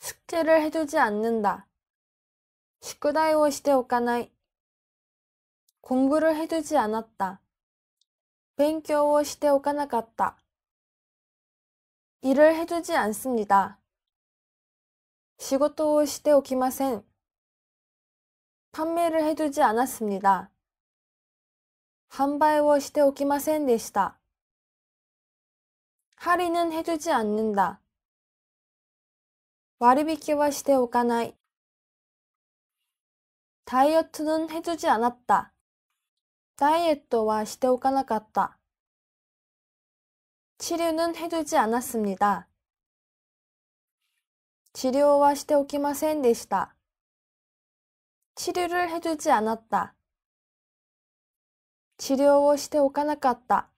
숙제를 해두지 않는다. 宿題 시대 おかない 공부를 해두지 않았다. 勉強を 시대 おかなかった 일을 해두지 않습니다. 仕事を 시대 おきません 판매를 해두지 않았습니다. 販売をしておきませんでした. 할인은 해두지 않는다. 割引はしておかない。ダイ어트는해주지않았 다。 ダイエットはしておかなかった。治療は해주지않았습니 다。 治療はしておきませんでした。治療를해주지않았 다。 治療をしておかなかった。